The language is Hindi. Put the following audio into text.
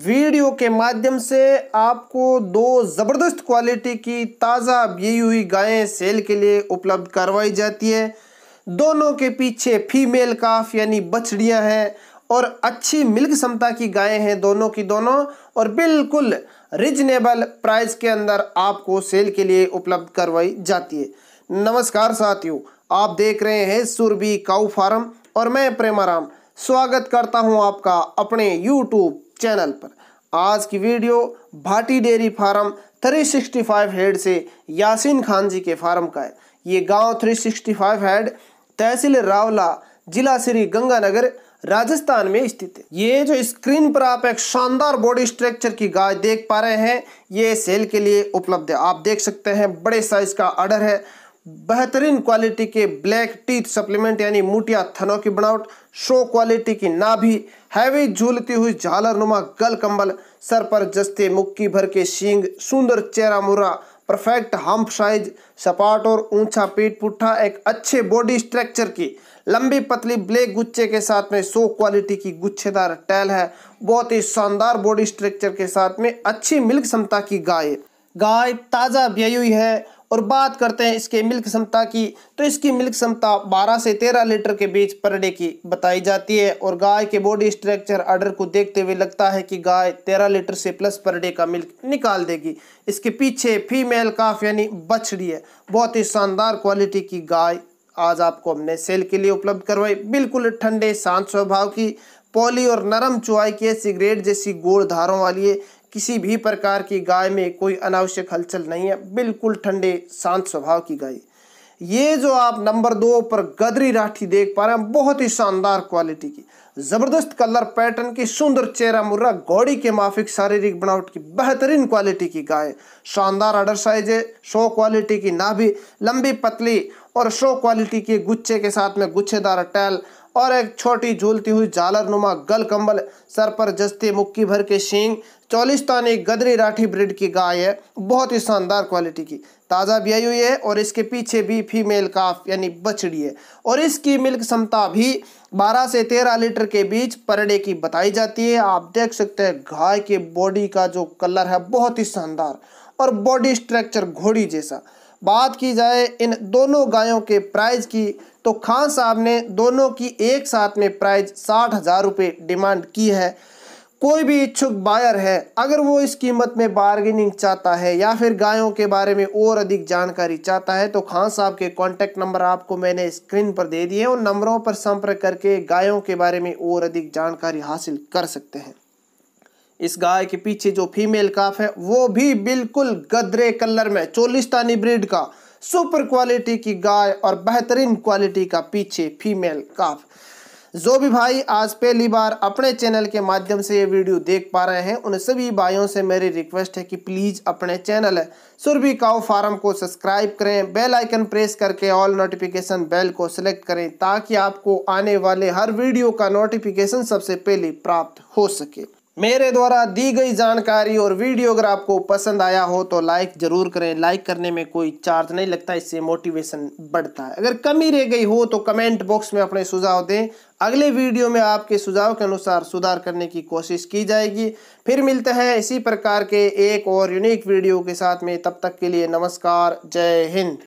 वीडियो के माध्यम से आपको दो ज़बरदस्त क्वालिटी की ताज़ा बी हुई गायें सेल के लिए उपलब्ध करवाई जाती है दोनों के पीछे फीमेल काफ यानी बछड़ियां हैं और अच्छी मिल्क क्षमता की गायें हैं दोनों की दोनों और बिल्कुल रिजनेबल प्राइस के अंदर आपको सेल के लिए उपलब्ध करवाई जाती है नमस्कार साथियों आप देख रहे हैं सुरभि काऊ फार्म और मैं प्रेमाराम स्वागत करता हूं आपका अपने यूट्यूब चैनल पर आज की video Bhati dairy farm 365 head से यासीन खान जी के फार्म का है ये गांव 365 हेड तहसील रावला जिला श्री गंगानगर राजस्थान में स्थित है ये जो स्क्रीन पर आप एक शानदार बॉडी स्ट्रक्चर की गाय देख पा रहे हैं ये सेल के लिए उपलब्ध है आप देख सकते हैं बड़े साइज का आर्डर है बेहतरीन क्वालिटी के ब्लैक टीथ सप्लीमेंट यानी मोटिया थनों की बनावट शो क्वालिटी की नाभि हैवी झूलती हुई झालर नुमा गल कंबल सर पर जस्ते मुक्की भर के सींग सुंदर चेहरा मुरा परफेक्ट हम्प साइज सपाट और ऊंचा पीठ पुट्ठा एक अच्छे बॉडी स्ट्रक्चर की लंबी पतली ब्लैक गुच्छे के साथ में सो क्वालिटी की गुच्छेदार टैल है बहुत ही शानदार बॉडी स्ट्रक्चर के साथ में अच्छी मिल्क क्षमता की गाय गाय ताज़ा ब्याई है और बात करते हैं इसके मिल्क क्षमता की तो इसकी मिल्क क्षमता 12 से 13 लीटर के बीच पर डे की बताई जाती है और गाय के बॉडी स्ट्रक्चर आर्डर को देखते हुए लगता है कि गाय 13 लीटर से प्लस पर डे का मिल्क निकाल देगी इसके पीछे फीमेल काफ यानी बछड़ी है बहुत ही शानदार क्वालिटी की गाय आज आपको हमने सेल के लिए उपलब्ध करवाई बिल्कुल ठंडे शांत स्वभाव की पॉली और नरम चुआई की सिगरेट जैसी गोड़ धारों वाली है किसी भी प्रकार की गाय में कोई अनावश्यक हलचल नहीं है बिल्कुल ठंडे शांत स्वभाव की गाय ये जो आप नंबर दो पर गदरी राठी देख पा रहे हैं बहुत ही शानदार क्वालिटी की ज़बरदस्त कलर पैटर्न की सुंदर चेहरा मुर्रा घोड़ी के माफिक शारीरिक बनावट की बेहतरीन क्वालिटी की गाय शानदार अडर साइज है शो क्वालिटी की नाभि लंबी पतली और शो क्वालिटी के गुच्छे के साथ में गुच्छेदार टैल और एक छोटी झूलती हुई झालर नुमा गल कम्बल सर पर जस्ते मुक्की भर के शींग चौलिस्तानी गदरी राठी ब्रिड की गाय है बहुत ही शानदार क्वालिटी की ताज़ा ब्याई हुई है और इसके पीछे भी फीमेल काफ यानी बछड़ी है और इसकी मिल्क क्षमता भी 12 से 13 लीटर के बीच पर डे की बताई जाती है आप देख सकते हैं गाय के बॉडी का जो कलर है बहुत ही शानदार और बॉडी स्ट्रक्चर घोड़ी जैसा बात की जाए इन दोनों गायों के प्राइज की तो खान साहब ने दोनों की एक साथ में प्राइज साठ हज़ार रुपये डिमांड की है कोई भी इच्छुक बायर है अगर वो इस कीमत में बार्गेनिंग चाहता है या फिर गायों के बारे में और अधिक जानकारी चाहता है तो खान साहब के कॉन्टैक्ट नंबर आपको मैंने स्क्रीन पर दे दिए उन नंबरों पर संपर्क करके गायों के बारे में और अधिक जानकारी हासिल कर सकते हैं इस गाय के पीछे जो फीमेल काफ है वो भी बिल्कुल गदरे कलर में चोलिस्तानी ब्रीड का सुपर क्वालिटी की गाय और बेहतरीन क्वालिटी का पीछे फीमेल काफ जो भी भाई आज पहली बार अपने चैनल के माध्यम से ये वीडियो देख पा रहे हैं उन सभी भाइयों से मेरी रिक्वेस्ट है कि प्लीज़ अपने चैनल है सुरभि काउ फार्म को सब्सक्राइब करें बेल आइकन प्रेस करके ऑल नोटिफिकेशन बेल को सिलेक्ट करें ताकि आपको आने वाले हर वीडियो का नोटिफिकेशन सबसे पहले प्राप्त हो सके मेरे द्वारा दी गई जानकारी और वीडियो अगर आपको पसंद आया हो तो लाइक ज़रूर करें लाइक करने में कोई चार्ज नहीं लगता इससे मोटिवेशन बढ़ता है अगर कमी रह गई हो तो कमेंट बॉक्स में अपने सुझाव दें अगले वीडियो में आपके सुझाव के अनुसार सुधार करने की कोशिश की जाएगी फिर मिलते हैं इसी प्रकार के एक और यूनिक वीडियो के साथ में तब तक के लिए नमस्कार जय हिंद